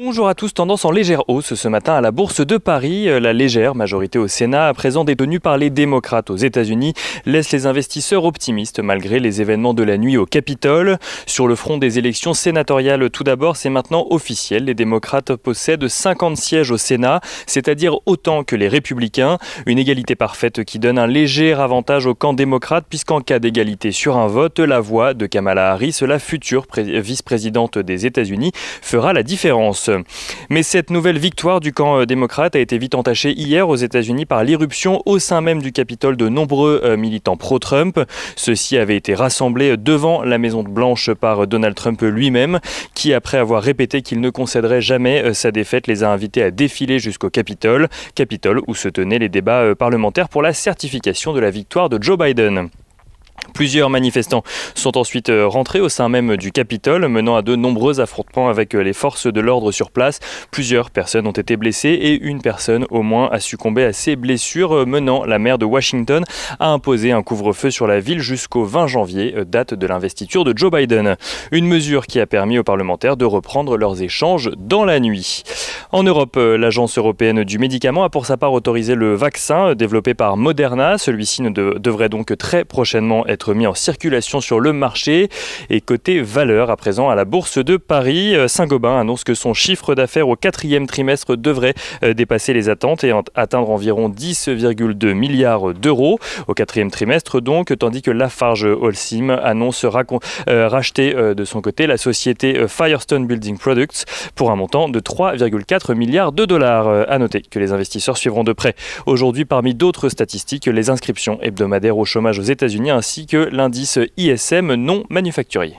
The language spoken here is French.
Bonjour à tous, tendance en légère hausse ce matin à la Bourse de Paris. Euh, la légère majorité au Sénat, à présent détenue par les démocrates aux États-Unis, laisse les investisseurs optimistes malgré les événements de la nuit au Capitole. Sur le front des élections sénatoriales, tout d'abord, c'est maintenant officiel. Les démocrates possèdent 50 sièges au Sénat, c'est-à-dire autant que les républicains. Une égalité parfaite qui donne un léger avantage au camp démocrate, puisqu'en cas d'égalité sur un vote, la voix de Kamala Harris, la future vice-présidente des États-Unis, fera la différence. Mais cette nouvelle victoire du camp euh, démocrate a été vite entachée hier aux États-Unis par l'irruption au sein même du Capitole de nombreux euh, militants pro-Trump. Ceux-ci avaient été rassemblés devant la Maison Blanche par Donald Trump lui-même, qui après avoir répété qu'il ne concéderait jamais euh, sa défaite, les a invités à défiler jusqu'au Capitole, Capitole où se tenaient les débats parlementaires pour la certification de la victoire de Joe Biden. Plusieurs manifestants sont ensuite euh, rentrés au sein même du Capitole, menant à de nombreux affrontements avec euh, les forces de l'ordre sur place. Plusieurs personnes ont été blessées et une personne au moins a succombé à ses blessures, euh, menant la maire de Washington à imposer un couvre-feu sur la ville jusqu'au 20 janvier, date de l'investiture de Joe Biden. Une mesure qui a permis aux parlementaires de reprendre leurs échanges dans la nuit. En Europe, l'Agence européenne du médicament a pour sa part autorisé le vaccin développé par Moderna. Celui-ci ne devrait donc très prochainement être mis en circulation sur le marché. Et côté valeur, à présent à la Bourse de Paris, euh, Saint-Gobain annonce que son chiffre d'affaires au quatrième trimestre devrait euh, dépasser les attentes et atteindre environ 10,2 milliards d'euros au quatrième trimestre donc, tandis que Lafarge Holcim annonce euh, racheter de son côté la société Firestone Building Products pour un montant de 3,4 milliards de dollars. À noter que les investisseurs suivront de près aujourd'hui parmi d'autres statistiques les inscriptions hebdomadaires au chômage aux États-Unis ainsi que l'indice ISM non manufacturier.